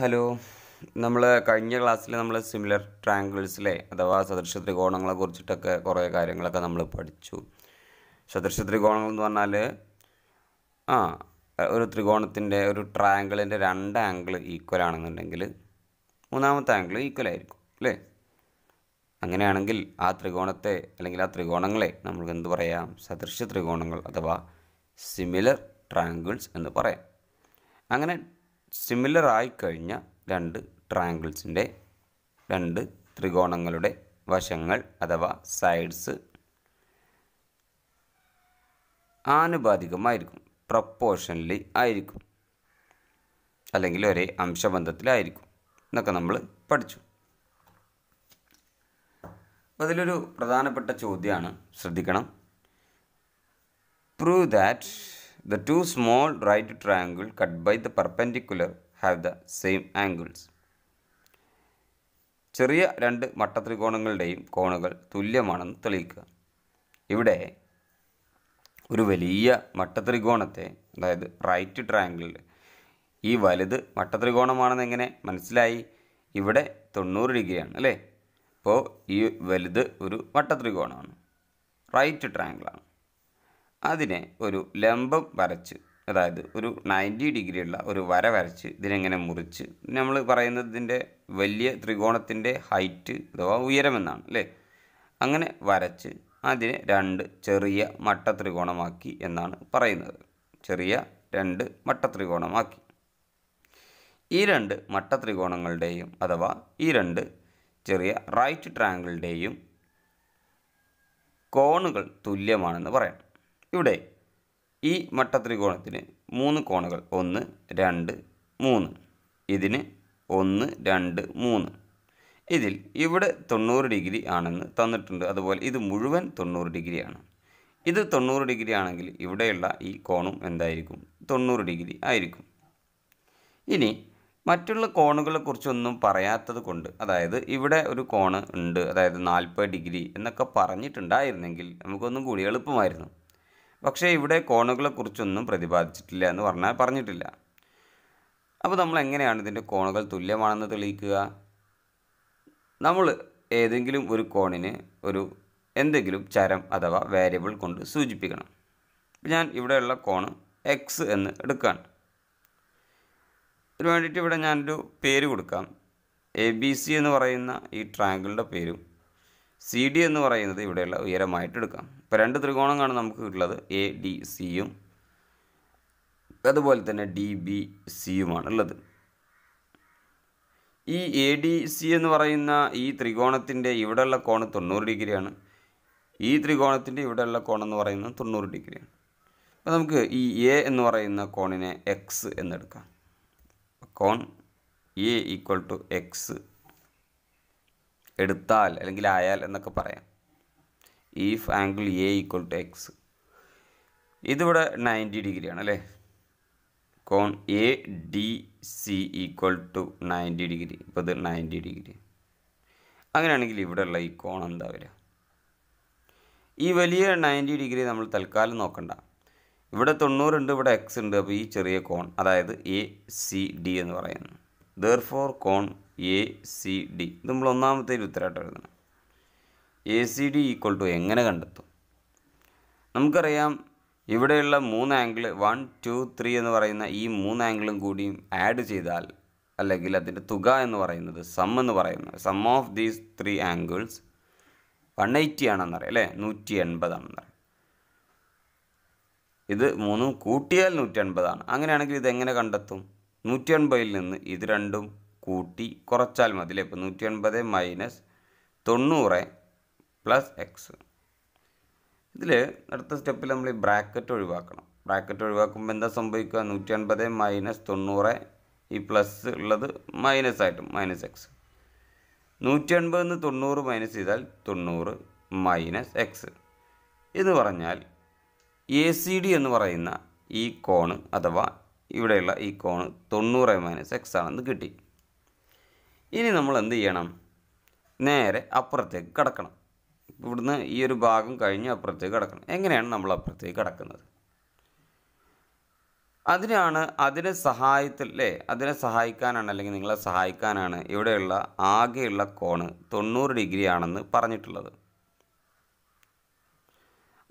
Hello നമ്മൾ കഴിഞ്ഞ ക്ലാസ്സിൽ നമ്മൾ സിമിലർ ട്രാങ്കിൾസിലെ അഥവാ സദൃശ ത്രികോണങ്ങളെ കുറിച്ചിട്ടൊക്കെ കുറേ കാര്യങ്ങളൊക്കെ നമ്മൾ പഠിച്ചു സദൃശ ത്രികോണങ്ങൾ എന്ന് പറഞ്ഞാൽ ആ ഒരു ത്രികോണത്തിൻ്റെ ഒരു ട്രാങ്കിളിൻ്റെ രണ്ട് ആംഗിൾ ഈക്വൽ ആണെന്നുണ്ടെങ്കിൽ മൂന്നാമത്തെ ആംഗിൾ ഈക്വൽ ആയിരിക്കും അല്ലേ അങ്ങനെയാണെങ്കിൽ ആ ത്രികോണത്തെ അല്ലെങ്കിൽ ആ ത്രികോണങ്ങളെ നമുക്ക് എന്ത് പറയാം സദൃശ ത്രികോണങ്ങൾ അഥവാ സിമിലർ ട്രാങ്കിൾസ് എന്ന് പറയാം അങ്ങനെ സിമിലർ ആയിക്കഴിഞ്ഞ രണ്ട് ട്രാങ്കിൾസിൻ്റെ രണ്ട് ത്രികോണങ്ങളുടെ വശങ്ങൾ അഥവാ സൈഡ്സ് ആനുപാതികമായിരിക്കും പ്രപ്പോർഷനലി ആയിരിക്കും അല്ലെങ്കിൽ ഒരേ അംശബന്ധത്തിലായിരിക്കും എന്നൊക്കെ നമ്മൾ പഠിച്ചു അതിലൊരു പ്രധാനപ്പെട്ട ചോദ്യമാണ് ശ്രദ്ധിക്കണം prove that The two small right triangles cut by the perpendicular have the same angles. ചെറിയ രണ്ട് മട്ടത്രികോണങ്ങളുടെയും കോണുകൾ തുല്യമാണെന്ന് തെളിയിക്കുക ഇവിടെ ഒരു വലിയ മട്ടത്രികോണത്തെ അതായത് റൈറ്റ് ട്രയാങ്കിളിൽ ഈ വലുത് മട്ടത്രികോണമാണെന്ന് എങ്ങനെ മനസ്സിലായി ഇവിടെ തൊണ്ണൂറ് ഡിഗ്രിയാണ് അല്ലേ അപ്പോൾ ഈ വലുത് ഒരു വട്ടത്രികോണമാണ് റൈറ്റ് ട്രയാങ്കിളാണ് അതിനെ ഒരു ലംബം വരച്ച് അതായത് ഒരു നയൻറ്റി ഡിഗ്രിയുള്ള ഒരു വര വരച്ച് ഇതിനെങ്ങനെ മുറിച്ച് നമ്മൾ പറയുന്നതിൻ്റെ വലിയ ത്രികോണത്തിൻ്റെ ഹൈറ്റ് അഥവാ ഉയരമെന്നാണ് അല്ലേ അങ്ങനെ വരച്ച് അതിനെ രണ്ട് ചെറിയ മട്ട ത്രികോണമാക്കി എന്നാണ് പറയുന്നത് ചെറിയ രണ്ട് മട്ട ത്രികോണമാക്കി ഈ രണ്ട് മട്ട ത്രികോണങ്ങളുടെയും അഥവാ ഈ രണ്ട് ചെറിയ റൈറ്റ് ട്രാങ്കിളുടെയും കോണുകൾ തുല്യമാണെന്ന് പറയാം ഇവിടെ ഈ മട്ടത്രികോണത്തിന് മൂന്ന് കോണുകൾ ഒന്ന് രണ്ട് മൂന്ന് ഇതിന് ഒന്ന് രണ്ട് മൂന്ന് ഇതിൽ ഇവിടെ തൊണ്ണൂറ് ഡിഗ്രി ആണെന്ന് തന്നിട്ടുണ്ട് അതുപോലെ ഇത് മുഴുവൻ തൊണ്ണൂറ് ഡിഗ്രിയാണ് ഇത് തൊണ്ണൂറ് ഡിഗ്രി ആണെങ്കിൽ ഇവിടെയുള്ള ഈ കോണും എന്തായിരിക്കും തൊണ്ണൂറ് ഡിഗ്രി ആയിരിക്കും ഇനി മറ്റുള്ള കോണുകളെക്കുറിച്ചൊന്നും പറയാത്തത് കൊണ്ട് അതായത് ഇവിടെ ഒരു കോണ് ഉണ്ട് അതായത് നാൽപ്പത് ഡിഗ്രി എന്നൊക്കെ പറഞ്ഞിട്ടുണ്ടായിരുന്നെങ്കിൽ നമുക്കൊന്നും കൂടി എളുപ്പമായിരുന്നു പക്ഷേ ഇവിടെ കോണുകളെക്കുറിച്ചൊന്നും പ്രതിപാദിച്ചിട്ടില്ല എന്ന് പറഞ്ഞാൽ പറഞ്ഞിട്ടില്ല അപ്പോൾ നമ്മൾ എങ്ങനെയാണ് ഇതിൻ്റെ കോണുകൾ തുല്യമാണെന്ന് തെളിയിക്കുക നമ്മൾ ഏതെങ്കിലും ഒരു കോണിന് ഒരു എന്തെങ്കിലും ചരം അഥവാ വേരിയബിൾ കൊണ്ട് സൂചിപ്പിക്കണം ഞാൻ ഇവിടെയുള്ള കോണ് എക്സ് എന്ന് എടുക്കുകയാണ് ഇതിനു വേണ്ടിയിട്ട് ഇവിടെ ഞാനൊരു പേര് കൊടുക്കാം എ ബി സി എന്ന് പറയുന്ന ഈ ട്രാങ്കിളിൻ്റെ പേരും സി ഡി എന്ന് പറയുന്നത് ഇവിടെയുള്ള ഉയരമായിട്ട് എടുക്കാം ഇപ്പോൾ രണ്ട് ത്രികോണങ്ങളാണ് നമുക്ക് ഉള്ളത് എ ഡി സിയും അതുപോലെ തന്നെ ഡി ബി സിയുമാണ് ഉള്ളത് ഈ എ ഡി സി എന്ന് പറയുന്ന ഈ ത്രികോണത്തിൻ്റെ ഇവിടെയുള്ള കോണം തൊണ്ണൂറ് ഡിഗ്രിയാണ് ഈ ത്രികോണത്തിൻ്റെ ഇവിടെയുള്ള കോണം എന്ന് പറയുന്നത് തൊണ്ണൂറ് ഡിഗ്രിയാണ് അപ്പോൾ നമുക്ക് ഈ എ എന്ന് പറയുന്ന കോണിനെ എക്സ് എന്നെടുക്കാം കോൺ എ ഈക്വൽ ടു എക്സ് എടുത്താൽ അല്ലെങ്കിൽ ആയാൽ എന്നൊക്കെ പറയാം if angle A equal to x ഇതിവിടെ നയൻറ്റി ഡിഗ്രിയാണ് അല്ലേ കോൺ A D C equal to ninety degree ഇപ്പോൾ ഇത് നയൻറ്റി ഡിഗ്രി അങ്ങനെയാണെങ്കിൽ ഇവിടെയുള്ള ഈ കോൺ എന്താ വരിക ഈ വലിയ നയൻറ്റി ഡിഗ്രി നമ്മൾ തൽക്കാലം നോക്കണ്ട ഇവിടെ തൊണ്ണൂറുണ്ട് ഇവിടെ എക്സ് ഉണ്ട് അപ്പോൾ ഈ ചെറിയ കോൺ അതായത് എ സി ഡി എന്ന് പറയുന്നു ദർ ഫോർ കോൺ എ സി ഡി ഇത് നമ്മൾ ഒന്നാമത്തെ ഉത്തരമായിട്ട് എഴുതണം A C D equal to എങ്ങനെ കണ്ടെത്തും നമുക്കറിയാം ഇവിടെയുള്ള മൂന്ന് ആംഗിൾ വൺ ടു ത്രീ എന്ന് പറയുന്ന ഈ മൂന്ന് ആംഗിളും കൂടിയും ആഡ് ചെയ്താൽ അല്ലെങ്കിൽ അതിൻ്റെ തുക എന്ന് പറയുന്നത് സം എന്ന് പറയുന്നത് sum of these three angles one eighty ആണെന്നറിയാം അല്ലേ നൂറ്റി എൺപതാണെന്നറിയാം ഇത് മൂന്നും കൂട്ടിയാൽ നൂറ്റി എൺപതാണ് അങ്ങനെയാണെങ്കിൽ ഇത് എങ്ങനെ കണ്ടെത്തും നൂറ്റി എൺപതിൽ നിന്ന് ഇത് രണ്ടും കൂട്ടി കുറച്ചാൽ മതി അല്ലേ നൂറ്റി എൺപത് മൈനസ് തൊണ്ണൂറ് പ്ലസ് എക്സ് ഇതിൽ അടുത്ത സ്റ്റെപ്പിൽ നമ്മൾ ഈ ബ്രാക്കറ്റ് ഒഴിവാക്കണം ബ്രാക്കറ്റ് ഒഴിവാക്കുമ്പോൾ എന്താ സംഭവിക്കുക നൂറ്റി അൻപത് മൈനസ് തൊണ്ണൂറ് ഈ പ്ലസ് ഉള്ളത് മൈനസ് ആയിട്ടും മൈനസ് എക്സ് നൂറ്റി എൺപതിൽ നിന്ന് തൊണ്ണൂറ് മൈനസ് ചെയ്താൽ തൊണ്ണൂറ് മൈനസ് എക്സ് എന്ന് പറഞ്ഞാൽ എ സി ഡി എന്ന് പറയുന്ന ഈ കോണ് അഥവാ ഇവിടെയുള്ള ഈ കോണ് തൊണ്ണൂറ് മൈനസ് എക്സ് ആണെന്ന് കിട്ടി ഇനി നമ്മൾ എന്ത് ചെയ്യണം നേരെ അപ്പുറത്തേക്ക് കിടക്കണം ഇവിടുന്ന് ഈ ഒരു ഭാഗം കഴിഞ്ഞ് അപ്പുറത്തേക്ക് കിടക്കണം എങ്ങനെയാണ് നമ്മൾ അപ്പുറത്തേക്ക് കിടക്കുന്നത് അതിനാണ് അതിനെ സഹായത്തിൽ അല്ലേ അതിനെ സഹായിക്കാനാണ് അല്ലെങ്കിൽ നിങ്ങളെ സഹായിക്കാനാണ് ഇവിടെയുള്ള ആകെയുള്ള കോണ് തൊണ്ണൂറ് ഡിഗ്രി ആണെന്ന് പറഞ്ഞിട്ടുള്ളത്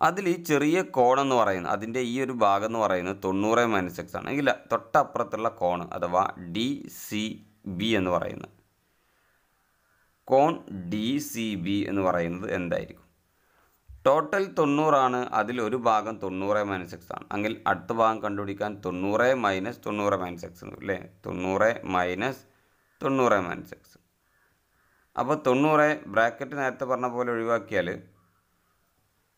അതിൽ ഈ ചെറിയ കോണെന്ന് പറയുന്നത് അതിൻ്റെ ഈ ഒരു ഭാഗം എന്ന് പറയുന്നത് തൊണ്ണൂറ് മൈനസ് എക്സ് ആണ് ഇല്ല തൊട്ടപ്പുറത്തുള്ള കോണ് അഥവാ ഡി സി ബി എന്ന് പറയുന്നത് കോൺ ഡി സി ബി എന്ന് പറയുന്നത് എന്തായിരിക്കും ടോട്ടൽ തൊണ്ണൂറാണ് അതിൽ ഒരു ഭാഗം തൊണ്ണൂറ് മൈനസ് എക്സ് ആണ് എങ്കിൽ അടുത്ത ഭാഗം കണ്ടുപിടിക്കാൻ തൊണ്ണൂറ് മൈനസ് തൊണ്ണൂറ് മൈനസ് എക്സ് എന്ന് അല്ലേ തൊണ്ണൂറ് മൈനസ് തൊണ്ണൂറ് മൈനസ് എക്സ് അപ്പോൾ തൊണ്ണൂറ് ബ്രാക്കറ്റ് നേരത്തെ പറഞ്ഞ പോലെ ഒഴിവാക്കിയാൽ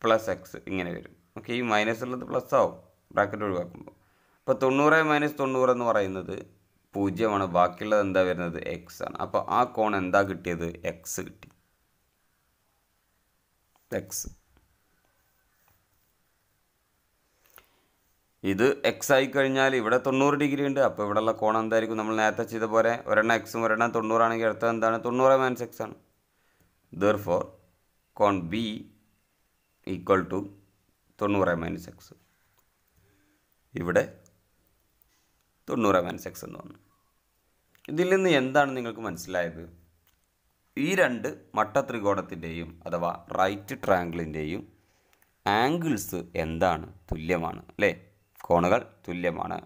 പ്ലസ് എക്സ് ഇങ്ങനെ വരും ഓക്കെ ഈ മൈനസ് ഉള്ളത് പ്ലസ് ആവും ബ്രാക്കറ്റ് ഒഴിവാക്കുമ്പോൾ അപ്പോൾ തൊണ്ണൂറ് മൈനസ് തൊണ്ണൂറ് എന്ന് പറയുന്നത് പൂജ്യമാണ് ബാക്കിയുള്ളത് എന്താ വരുന്നത് എക്സ് ആണ് അപ്പോൾ ആ കോൺ എന്താ കിട്ടിയത് എക്സ് കിട്ടി എക്സ് ഇത് എക്സ് ആയി കഴിഞ്ഞാൽ ഇവിടെ തൊണ്ണൂറ് ഡിഗ്രി ഉണ്ട് അപ്പോൾ ഇവിടെയുള്ള കോൺ എന്തായിരിക്കും നമ്മൾ നേരത്തെ ചെയ്ത പോലെ ഒരെണ്ണം എക്സും ഒരെണ്ണം തൊണ്ണൂറാണെങ്കിൽ അടുത്തത് എന്താണ് തൊണ്ണൂറ് മൈനസ് എക്സ് ആണ് ദർ ഫോർ കോൺ ബി ഈക്വൽ ടു തൊണ്ണൂറ് മൈനസ് എക്സ് ഇവിടെ തൊണ്ണൂറ് മൈനസ് എക്സ് എന്ന് പറഞ്ഞു ഇതിൽ നിന്ന് എന്താണ് നിങ്ങൾക്ക് മനസ്സിലായത് ഈ രണ്ട് മട്ട ത്രികോണത്തിൻ്റെയും അഥവാ റൈറ്റ് ട്രാങ്കിളിൻ്റെയും ആംഗിൾസ് എന്താണ് തുല്യമാണ് അല്ലേ കോണുകൾ തുല്യമാണ്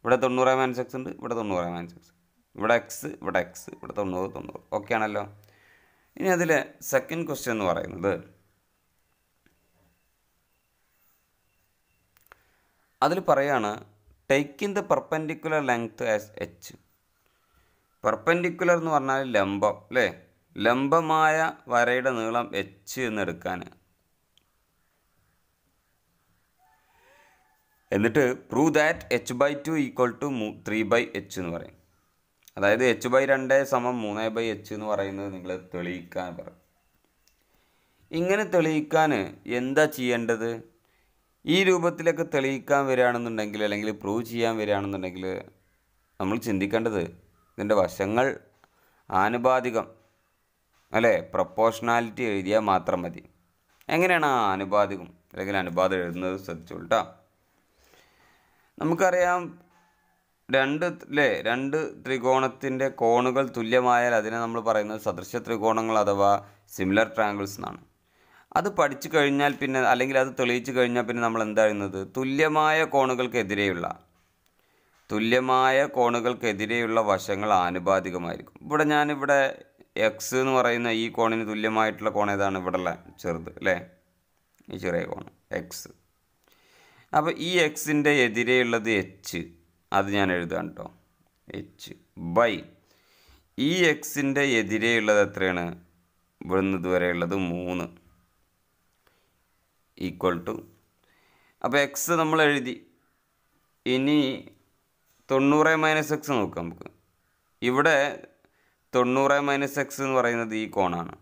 ഇവിടെ തൊണ്ണൂറ് മൈനസ് എക്സ് ഉണ്ട് ഇവിടെ തൊണ്ണൂറ് മൈനസ് എക്സ് ഇവിടെ എക്സ് ഇവിടെ എക്സ് ഇവിടെ തൊണ്ണൂറ് തൊണ്ണൂറ് ഓക്കെ ആണല്ലോ ഇനി അതിലെ സെക്കൻഡ് ക്വസ്റ്റ്യൻ എന്ന് പറയുന്നത് അതിൽ പറയാണ് taken the perpendicular length as h perpendicular എന്ന് പറഞ്ഞാൽ ലംബം അല്ലേ ലംബമായ വരയുടെ നീളം എച്ച് എന്നെടുക്കാൻ എന്നിട്ട് prove that h by two equal to three by h എന്ന് പറയും അതായത് എച്ച് ബൈ രണ്ട് സമം മൂന്ന് ബൈ എച്ച് എന്ന് പറയുന്നത് നിങ്ങൾ തെളിയിക്കാൻ പറയും ഇങ്ങനെ തെളിയിക്കാൻ എന്താ ചെയ്യേണ്ടത് ഈ രൂപത്തിലൊക്കെ തെളിയിക്കാൻ വരികയാണെന്നുണ്ടെങ്കിൽ അല്ലെങ്കിൽ പ്രൂവ് ചെയ്യാൻ വരികയാണെന്നുണ്ടെങ്കിൽ നമ്മൾ ചിന്തിക്കേണ്ടത് ഇതിൻ്റെ വശങ്ങൾ ആനുപാതികം അല്ലേ പ്രപ്പോർഷണാലിറ്റി എഴുതിയാൽ മാത്രം മതി എങ്ങനെയാണ് ആ ആനുപാതികം അല്ലെങ്കിൽ അനുപാതം എഴുതുന്നത് ശ്രദ്ധിച്ചോളൂ നമുക്കറിയാം രണ്ട് അല്ലേ രണ്ട് ത്രികോണത്തിൻ്റെ കോണുകൾ തുല്യമായാൽ അതിനെ നമ്മൾ പറയുന്നത് സദൃശ ത്രികോണങ്ങൾ അഥവാ സിമിലർ ട്രാങ്കിൾസ് എന്നാണ് അത് പഠിച്ചു കഴിഞ്ഞാൽ പിന്നെ അല്ലെങ്കിൽ അത് തെളിയിച്ചു കഴിഞ്ഞാൽ പിന്നെ നമ്മൾ എന്താ എഴുതുന്നത് തുല്യമായ കോണുകൾക്കെതിരെയുള്ള തുല്യമായ കോണുകൾക്കെതിരെയുള്ള വശങ്ങൾ ആനുപാതികമായിരിക്കും ഇവിടെ ഞാനിവിടെ എക്സ് എന്ന് പറയുന്ന ഈ കോണിന് തുല്യമായിട്ടുള്ള കോൺ ഏതാണ് ഇവിടെ ഉള്ള ചെറുത് അല്ലേ ഈ ചെറിയ കോൺ എക്സ് അപ്പോൾ ഈ എക്സിൻ്റെ എതിരെയുള്ളത് എച്ച് അത് ഞാൻ എഴുതാം കേട്ടോ എച്ച് ബൈ ഈ എക്സിൻ്റെ എതിരെയുള്ളത് എത്രയാണ് ഇവിടുന്ന് ഇതുവരെയുള്ളത് മൂന്ന് ഈക്വൾ ടു അപ്പോൾ എക്സ് നമ്മൾ എഴുതി ഇനി തൊണ്ണൂറ് മൈനസ് എക്സ് നോക്കാം നമുക്ക് ഇവിടെ തൊണ്ണൂറ് മൈനസ് എക്സ് എന്ന് പറയുന്നത് ഈ കോണാണ്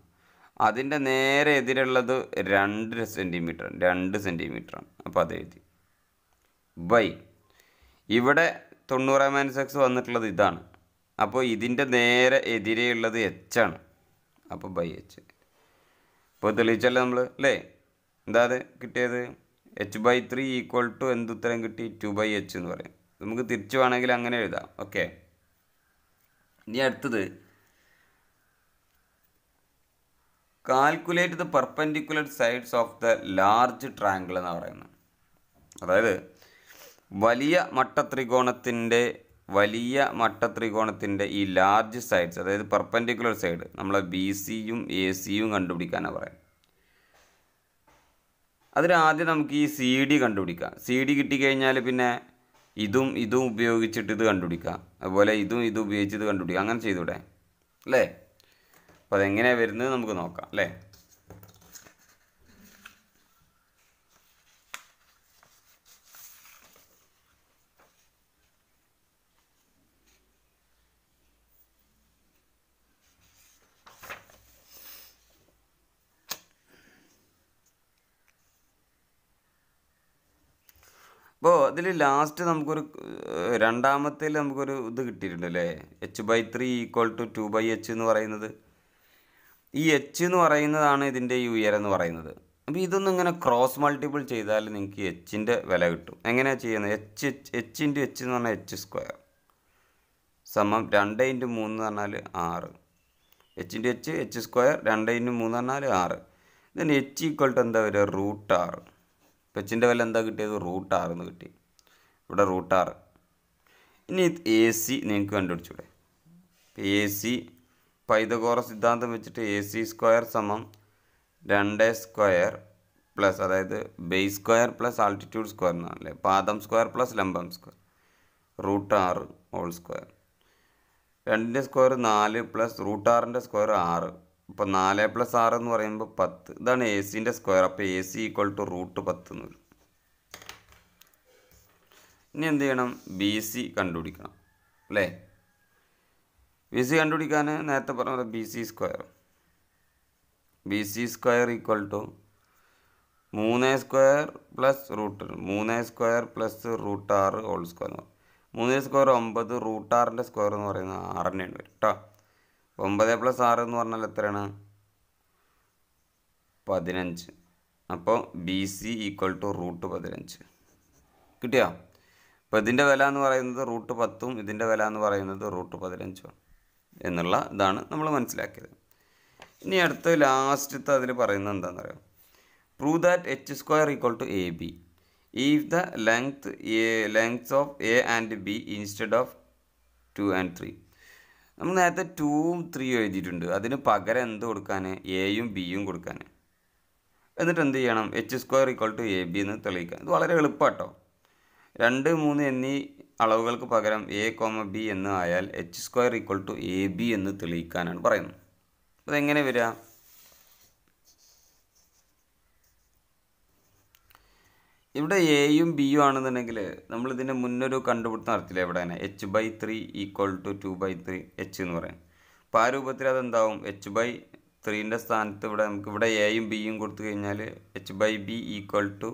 അതിൻ്റെ നേരെ എതിരുള്ളത് രണ്ട് സെൻറ്റിമീറ്റർ രണ്ട് സെൻറ്റിമീറ്ററാണ് അപ്പോൾ അത് എഴുതി ബൈ ഇവിടെ തൊണ്ണൂറ് മൈനസ് എക്സ് വന്നിട്ടുള്ളത് ഇതാണ് അപ്പോൾ ഇതിൻ്റെ നേരെ എതിരെയുള്ളത് എച്ച് ആണ് അപ്പോൾ ബൈ എച്ച് ഇപ്പോൾ തെളിയിച്ചല്ലേ നമ്മൾ അല്ലേ എന്താ അത് കിട്ടിയത് h by three equal to എന്തുത്തരം കിട്ടി ടു ബൈ എച്ച് എന്ന് പറയും നമുക്ക് തിരിച്ചു വേണമെങ്കിൽ അങ്ങനെ എഴുതാം ഓക്കെ ഇനി അടുത്തത് calculate the perpendicular sides of the large triangle എന്ന് പറയുന്നത് അതായത് വലിയ മട്ട ത്രികോണത്തിൻ്റെ വലിയ മട്ട ത്രികോണത്തിൻ്റെ ഈ ലാർജ് സൈഡ്സ് അതായത് പെർപ്പൻഡിക്കുലർ സൈഡ് നമ്മളെ ബി സിയും എ സിയും കണ്ടുപിടിക്കാനാണ് പറയുന്നത് അതിലാദ്യം നമുക്ക് ഈ സി ഡി കണ്ടുപിടിക്കാം സി ഡി കിട്ടിക്കഴിഞ്ഞാൽ പിന്നെ ഇതും ഇതും ഉപയോഗിച്ചിട്ട് ഇത് കണ്ടുപിടിക്കുക അതുപോലെ ഇതും ഇതും ഉപയോഗിച്ച് ഇത് കണ്ടുപിടിക്കുക അങ്ങനെ ചെയ്തൂടെ അല്ലേ അപ്പോൾ അതെങ്ങനെയാണ് വരുന്നത് നമുക്ക് നോക്കാം അല്ലേ അപ്പോൾ അതിൽ ലാസ്റ്റ് നമുക്കൊരു രണ്ടാമത്തേൽ നമുക്കൊരു ഇത് കിട്ടിയിട്ടുണ്ട് അല്ലേ h by three equal to two by h എന്ന് പറയുന്നത് ഈ എച്ച് എന്ന് പറയുന്നതാണ് ഇതിൻ്റെ ഈ ഉയരം എന്ന് പറയുന്നത് അപ്പോൾ ഇതൊന്നും ഇങ്ങനെ ക്രോസ് മൾട്ടിപ്പിൾ ചെയ്താൽ നിങ്ങൾക്ക് എച്ചിൻ്റെ വില കിട്ടും എങ്ങനെയാണ് ചെയ്യുന്നത് h h h into h എന്ന് പറഞ്ഞാൽ എച്ച് സ്ക്വയർ സമം രണ്ട് ഇൻറ്റു മൂന്ന് പറഞ്ഞാൽ ആറ് h into h h square രണ്ട് ഇൻറ്റു മൂന്ന് പറഞ്ഞാൽ ആറ് ഇതിൻ്റെ എച്ച് ഈക്വൾ ടു എന്താ വരിക റൂട്ട് ആറ് പെച്ചിൻ്റെ വില എന്താ കിട്ടിയത് റൂട്ട് ആറ് എന്ന് കിട്ടി ഇവിടെ റൂട്ട് ആറ് ഇനി എ സി നിങ്ങൾക്ക് കണ്ടുപിടിച്ചൂടെ എ സി പൈതകോറ സിദ്ധാന്തം വെച്ചിട്ട് എ സി സ്ക്വയർ സമം രണ്ട് സ്ക്വയർ പ്ലസ് അതായത് base square plus altitude square എന്നാണ് അല്ലേ പാദം സ്ക്വയർ പ്ലസ് ലംബം സ്ക്വയർ റൂട്ട് ആറ് ഹോൾ സ്ക്വയർ രണ്ടിൻ്റെ സ്ക്വയർ നാല് പ്ലസ് റൂട്ട് ആറിൻ്റെ സ്ക്വയർ ആറ് അപ്പോൾ നാല് പ്ലസ് ആറ് എന്ന് പറയുമ്പോൾ പത്ത് ഇതാണ് എ സിൻ്റെ സ്ക്വയർ അപ്പോൾ a c equal to root പത്ത് എന്ന് വരും ഇനി എന്ത് ചെയ്യണം ബി സി കണ്ടുപിടിക്കണം അല്ലേ ബി സി കണ്ടുപിടിക്കാൻ നേരത്തെ പറഞ്ഞ b c square b c square equal to മൂന്ന് സ്ക്വയർ പ്ലസ് റൂട്ട് മൂന്ന് സ്ക്വയർ പ്ലസ് റൂട്ട് ആറ് ഹോൾ സ്ക്വയർ എന്ന് പറയും മൂന്ന് സ്ക്വയർ ഒമ്പത് റൂട്ട് ആറിൻ്റെ സ്ക്വയർ എന്ന് പറയുന്നത് ആറ് വരും കേട്ടോ ഒമ്പത് പ്ലസ് ആറ് എന്ന് പറഞ്ഞാൽ എത്രയാണ് പതിനഞ്ച് അപ്പോൾ b c equal to root പതിനഞ്ച് കിട്ടിയോ അപ്പോൾ ഇതിൻ്റെ വില എന്ന് പറയുന്നത് റൂട്ട് പത്തും ഇതിൻ്റെ വില എന്ന് പറയുന്നത് റൂട്ട് പതിനഞ്ചും എന്നുള്ള ഇതാണ് നമ്മൾ മനസ്സിലാക്കിയത് ഇനി അടുത്ത ലാസ്റ്റത്തെ അതിൽ പറയുന്നത് എന്താണെന്ന് അറിയാം prove that h square equal to a b if the length a lengths of a and b instead of two and three നമ്മൾ നേരത്തെ ടൂവും ത്രീയും എഴുതിയിട്ടുണ്ട് അതിന് പകരം എന്ത് കൊടുക്കാൻ എയും ബിയും കൊടുക്കാൻ എന്നിട്ട് എന്ത് ചെയ്യണം h square equal to a b എന്ന് തെളിയിക്കാം ഇത് വളരെ എളുപ്പമാട്ടോ രണ്ട് മൂന്ന് എന്നീ അളവുകൾക്ക് പകരം എ കോമ ബി എന്ന് ആയാൽ h square equal to a b എന്ന് തെളിയിക്കാനാണ് പറയുന്നത് അതെങ്ങനെ വരിക ഇവിടെ എയും ബിയും ആണെന്നുണ്ടെങ്കിൽ നമ്മൾ ഇതിൻ്റെ മുന്നൊരു കണ്ടുപിടുത്തം നടത്തില്ല എവിടെ തന്നെ h by three equal to two by three h എന്ന് പറയും അപ്പോൾ ആ രൂപത്തിൽ അതെന്താവും എച്ച് ബൈ ത്രീൻ്റെ സ്ഥാനത്ത് ഇവിടെ നമുക്ക് ഇവിടെ എയും ബിയും കൊടുത്തു കഴിഞ്ഞാൽ h by b equal to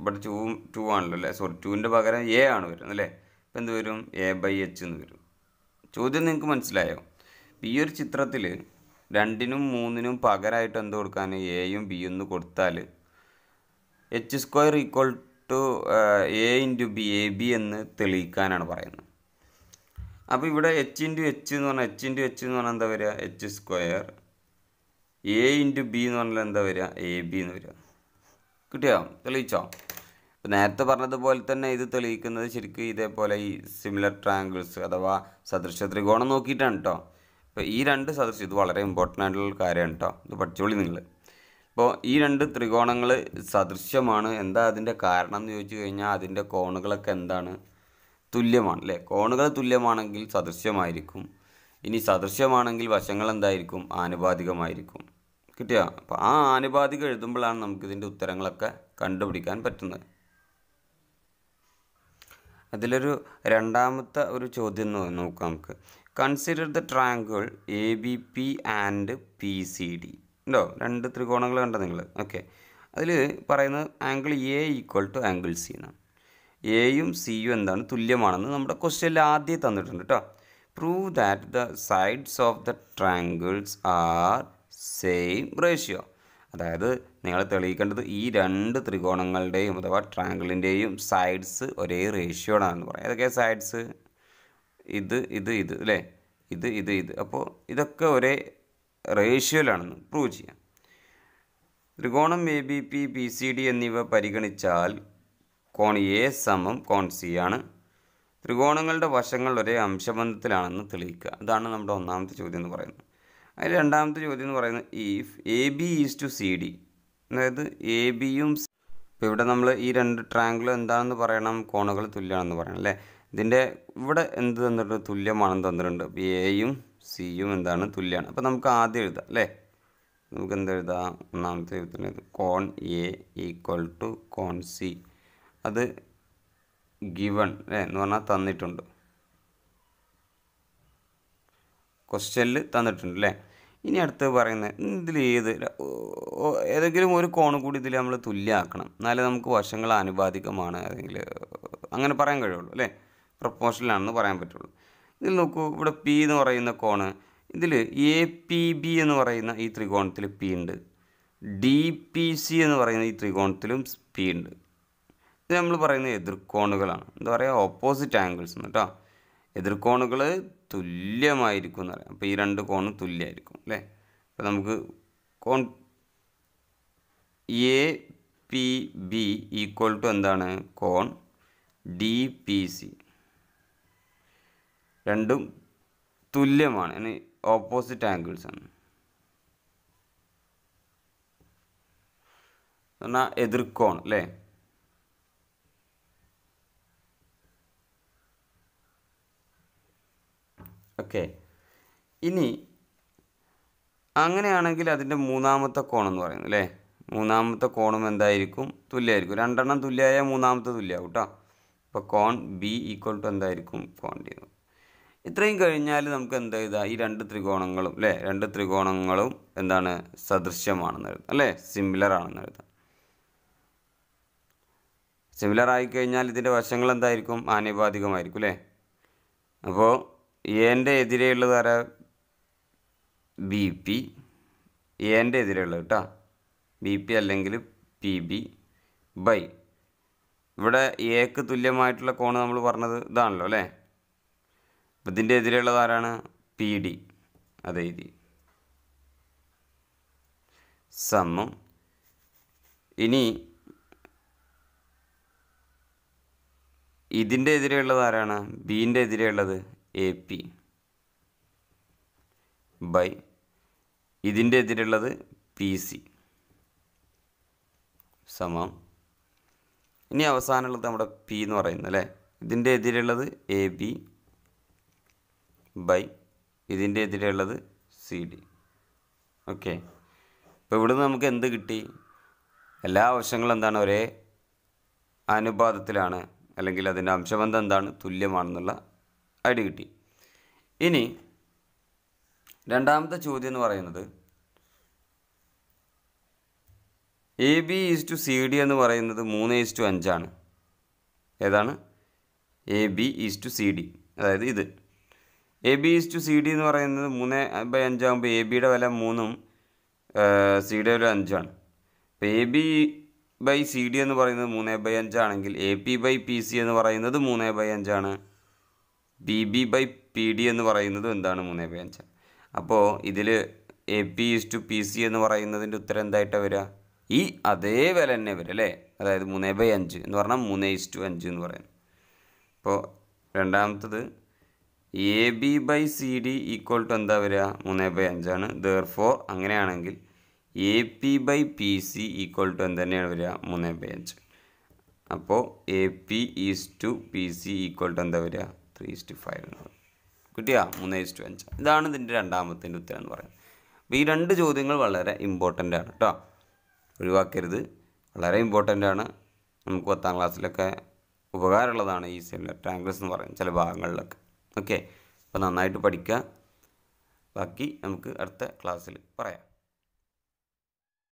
ഇവിടെ ടു ടു ആണല്ലോ അല്ലേ സോറി ടുവിൻ്റെ പകരം എ ആണ് വരുന്നത് അല്ലേ ഇപ്പം എന്ത് വരും എ ബൈ എച്ച് എന്ന് വരും ചോദ്യം നിങ്ങൾക്ക് മനസ്സിലായോ ഈ ഒരു ചിത്രത്തിൽ രണ്ടിനും മൂന്നിനും പകരമായിട്ട് എന്ത് കൊടുക്കാൻ എയും ബിയും എന്ന് കൊടുത്താൽ h square equal to a into b a b എന്ന് തെളിയിക്കാനാണ് പറയുന്നത് അപ്പോൾ ഇവിടെ എച്ച് ഇൻറ്റു എച്ച് എന്ന് പറഞ്ഞാൽ എച്ച് ഇൻറ്റു എച്ച് എന്ന് പറഞ്ഞാൽ എന്താ വരിക h square a into b എന്ന് പറഞ്ഞാൽ എന്താ വരിക എ ബി എന്ന് വരിക കിട്ടിയോ തെളിയിച്ചോ നേരത്തെ പറഞ്ഞതുപോലെ തന്നെ ഇത് തെളിയിക്കുന്നത് ശരിക്കും ഇതേപോലെ ഈ സിമിലർ ട്രാങ്കിൾസ് അഥവാ സദൃശ ത്രികോണം നോക്കിയിട്ടാണ് കേട്ടോ അപ്പോൾ ഈ രണ്ട് സദൃശ്യം ഇത് വളരെ ഇമ്പോർട്ടൻ്റ് ആയിട്ടുള്ള കാര്യമാണ് കേട്ടോ ഇത് പഠിച്ചോളി നിങ്ങൾ അപ്പോൾ ഈ രണ്ട് ത്രികോണങ്ങൾ സദൃശ്യമാണ് എന്താ അതിൻ്റെ കാരണം എന്ന് ചോദിച്ചു കഴിഞ്ഞാൽ അതിൻ്റെ കോണുകളൊക്കെ എന്താണ് തുല്യമാണ് അല്ലേ കോണുകൾ തുല്യമാണെങ്കിൽ സദൃശ്യമായിരിക്കും ഇനി സദൃശ്യമാണെങ്കിൽ വശങ്ങൾ എന്തായിരിക്കും ആനുപാതികമായിരിക്കും കിട്ടിയ അപ്പോൾ ആ ആനുപാതികം എഴുതുമ്പോഴാണ് നമുക്കിതിൻ്റെ ഉത്തരങ്ങളൊക്കെ കണ്ടുപിടിക്കാൻ പറ്റുന്നത് അതിലൊരു രണ്ടാമത്തെ ഒരു ചോദ്യം നോക്കാം നമുക്ക് consider the triangle a b p and p c d ഉണ്ടോ രണ്ട് ത്രികോണങ്ങൾ കണ്ടോ നിങ്ങൾ ഓക്കെ അതിൽ പറയുന്നത് angle A equal to angle c എന്നാണ് എയും സിയും എന്താണ് തുല്യമാണെന്ന് നമ്മുടെ ക്വസ്റ്റ്യനിൽ ആദ്യം തന്നിട്ടുണ്ട് കേട്ടോ prove that the sides of the triangles are same ratio അതായത് നിങ്ങൾ തെളിയിക്കേണ്ടത് ഈ രണ്ട് ത്രികോണങ്ങളുടെയും അഥവാ ട്രാങ്കിളിൻ്റെയും സൈഡ്സ് ഒരേ റേഷ്യോടാണെന്ന് പറയാം ഏതൊക്കെയാണ് സൈഡ്സ് ഇത് ഇത് ഇത് അല്ലേ ഇത് ഇത് ഇത് അപ്പോൾ ഇതൊക്കെ ഒരേ റേഷ്യോയിലാണെന്ന് പ്രൂവ് ചെയ്യാം ത്രികോണം a b p b c d എന്നിവ പരിഗണിച്ചാൽ കോൺ എ സമം കോൺ സി ആണ് ത്രികോണങ്ങളുടെ വശങ്ങൾ ഒരേ അംശബന്ധത്തിലാണെന്ന് തെളിയിക്കുക അതാണ് നമ്മുടെ ഒന്നാമത്തെ ചോദ്യം എന്ന് പറയുന്നത് അതിൽ രണ്ടാമത്തെ ചോദ്യം എന്ന് പറയുന്നത് if a b is to c d അതായത് എ ബിയും ഇപ്പം ഇവിടെ നമ്മൾ ഈ രണ്ട് ട്രാങ്കിൾ എന്താണെന്ന് പറയണം കോണുകൾ തുല്യമാണെന്ന് പറയണം അല്ലേ ഇതിൻ്റെ ഇവിടെ എന്ത് തന്നിട്ടുണ്ട് തുല്യമാണെന്ന് തന്നിട്ടുണ്ട് എയും സിയും എന്താണ് തുല്യമാണ് അപ്പോൾ നമുക്ക് ആദ്യം എഴുതാം അല്ലേ നമുക്ക് എന്തെഴുതാം ഒന്നാമത്തെ എഴുതുന്നത് കോൺ എ ഈക്വൽ ടു കോൺ സി അത് ഗിവൺ അല്ലേ എന്ന് പറഞ്ഞാൽ തന്നിട്ടുണ്ട് ക്വസ്റ്റ്യനിൽ തന്നിട്ടുണ്ട് അല്ലേ ഇനി അടുത്ത് പറയുന്നത് ഇതിൽ ഏത് ഏതെങ്കിലും ഒരു കോൺ കൂടി ഇതിൽ നമ്മൾ തുല്യമാക്കണം എന്നാലേ നമുക്ക് വശങ്ങൾ ആനുപാതികമാണ് അല്ലെങ്കിൽ അങ്ങനെ പറയാൻ കഴിയുള്ളൂ അല്ലേ പ്രപ്പോഷനിലാണെന്ന് പറയാൻ പറ്റുള്ളൂ ഇതിൽ നോക്കൂ ഇവിടെ പി എന്ന് പറയുന്ന കോണ് ഇതിൽ എ പി ബി എന്ന് പറയുന്ന ഈ ത്രികോണത്തിൽ പി ഉണ്ട് ഡി പി സി എന്ന് പറയുന്ന ഈ ത്രികോണത്തിലും പി ഉണ്ട് ഇത് നമ്മൾ പറയുന്ന എതിർക്കോണുകളാണ് എന്താ പറയുക ഓപ്പോസിറ്റ് ആംഗിൾസ് എന്ന് കേട്ടോ എതിർക്കോണുകൾ തുല്യമായിരിക്കും എന്ന് പറയാം അപ്പോൾ ഈ രണ്ട് കോണ് തുല്യമായിരിക്കും അല്ലേ അപ്പോൾ നമുക്ക് കോൺ a p b equal to എന്താണ് കോൺ ഡി പി സി രണ്ടും തുല്യമാണ് ഇനി ഓപ്പോസിറ്റ് ആണ് പറഞ്ഞാൽ എതിർക്കോൺ അല്ലേ ഓക്കെ ഇനി അങ്ങനെയാണെങ്കിൽ അതിൻ്റെ മൂന്നാമത്തെ കോണം എന്ന് പറയുന്നത് അല്ലേ മൂന്നാമത്തെ കോണും എന്തായിരിക്കും തുല്യമായിരിക്കും രണ്ടെണ്ണം തുല്യമായ മൂന്നാമത്തെ തുല്യമാവും കേട്ടോ അപ്പോൾ കോൺ ബി ഈക്വൽ ടു എന്തായിരിക്കും കോൺ ഡി ഇത്രയും കഴിഞ്ഞാൽ നമുക്ക് എന്ത് എഴുതാം ഈ രണ്ട് ത്രികോണങ്ങളും അല്ലേ രണ്ട് ത്രികോണങ്ങളും എന്താണ് സദൃശ്യമാണെന്ന് എഴുതാം അല്ലേ സിമിലർ ആണെന്ന് എഴുതാം സിമിലർ ആയിക്കഴിഞ്ഞാൽ ഇതിൻ്റെ വശങ്ങൾ എന്തായിരിക്കും ആനുപാതികമായിരിക്കും അല്ലേ അപ്പോൾ എൻ്റെ എതിരെയുള്ളത് ആരാ ബി പി എൻ്റെ എതിരെയുള്ളത് കേട്ടോ ബി പി അല്ലെങ്കിൽ പി ബി ബൈ ഇവിടെ എക്ക് തുല്യമായിട്ടുള്ള കോണ് നമ്മൾ പറഞ്ഞത് ഇതാണല്ലോ അല്ലേ അപ്പം ഇതിൻ്റെ എതിരെയുള്ളത് ആരാണ് പി ഡി അതെഴുതി സമം ഇനി ഇതിൻ്റെ എതിരെയുള്ളത് ആരാണ് ബീൻ്റെ എതിരെയുള്ളത് എ പി ബൈ ഇതിൻ്റെ എതിരുള്ളത് പി സി സമം ഇനി അവസാനമുള്ളത് നമ്മുടെ പി എന്ന് പറയുന്നത് അല്ലേ ഇതിൻ്റെ എതിരുള്ളത് എ ബി ബൈ ഇതിൻ്റെ എതിരെയുള്ളത് സി ഡി ഓക്കെ ഇപ്പോൾ ഇവിടുന്ന് നമുക്ക് എന്ത് കിട്ടി എല്ലാ വശങ്ങളും എന്താണ് ഒരേ അനുപാതത്തിലാണ് അല്ലെങ്കിൽ അതിൻ്റെ അംശബന്ധം എന്താണ് തുല്യമാണെന്നുള്ള ഐഡി കിട്ടി ഇനി രണ്ടാമത്തെ ചോദ്യം എന്ന് പറയുന്നത് a b is to c D എന്ന് പറയുന്നത് മൂന്ന് ഈസ് ടു അഞ്ചാണ് ഏതാണ് a b is to c d അതായത് ഇത് a b is to c D എന്ന് പറയുന്നത് മൂന്ന് ബൈ അഞ്ചാകുമ്പോൾ എ ബിയുടെ വില മൂന്നും സി ഡി വില അഞ്ചാണ് അപ്പോൾ a b by c D എന്ന് പറയുന്നത് മൂന്ന് ബൈ അഞ്ചാണെങ്കിൽ a p by p c എന്ന് പറയുന്നത് മൂന്ന് ബൈ അഞ്ചാണ് b b by p d എന്ന് പറയുന്നതും എന്താണ് മൂന്ന് ബൈ അഞ്ച് അപ്പോൾ ഇതിൽ a p is to p c എന്ന് പറയുന്നതിൻ്റെ ഉത്തരം എന്തായിട്ടാണ് വരിക ഈ അതേ വില തന്നെ വരും അല്ലേ അതായത് മൂന്ന് ബൈ അഞ്ച് എന്ന് പറഞ്ഞാൽ മൂന്ന് ഈസ് ടു അഞ്ച് എന്ന് പറയുന്നത് അപ്പോൾ രണ്ടാമത്തത് a b by c D equal to എന്താ വരിക മൂന്ന് ബൈ അഞ്ചാണ് ദർ ഫോർ അങ്ങനെയാണെങ്കിൽ a p by p c equal to എന്ത് തന്നെയാണ് വരിക മൂന്ന് ബൈ അഞ്ച് അപ്പോൾ a p is to p c equal to എന്താ വരിക ത്രീ ഈസ് ടു ഫൈവ് എന്നുള്ളത് കിട്ടിയാ മൂന്ന് ഈസ് ടു അഞ്ച് ഇതാണ് ഇതിൻ്റെ രണ്ടാമത്തിൻ്റെ ഉത്തരം എന്ന് പറയുന്നത് അപ്പോൾ ഈ രണ്ട് ചോദ്യങ്ങൾ വളരെ ഇമ്പോർട്ടൻ്റ് ആണ് കേട്ടോ ഒഴിവാക്കരുത് വളരെ ഇമ്പോർട്ടൻ്റ് ആണ് നമുക്ക് പത്താം ക്ലാസ്സിലൊക്കെ ഉപകാരമുള്ളതാണ് ഈ സെല്ലർ ട്രാങ്കിൾസ് എന്ന് പറയുന്നത് ചില ഭാഗങ്ങളിലൊക്കെ ഓക്കെ അപ്പോൾ നന്നായിട്ട് പഠിക്കുക ബാക്കി നമുക്ക് അടുത്ത ക്ലാസ്സിൽ പറയാം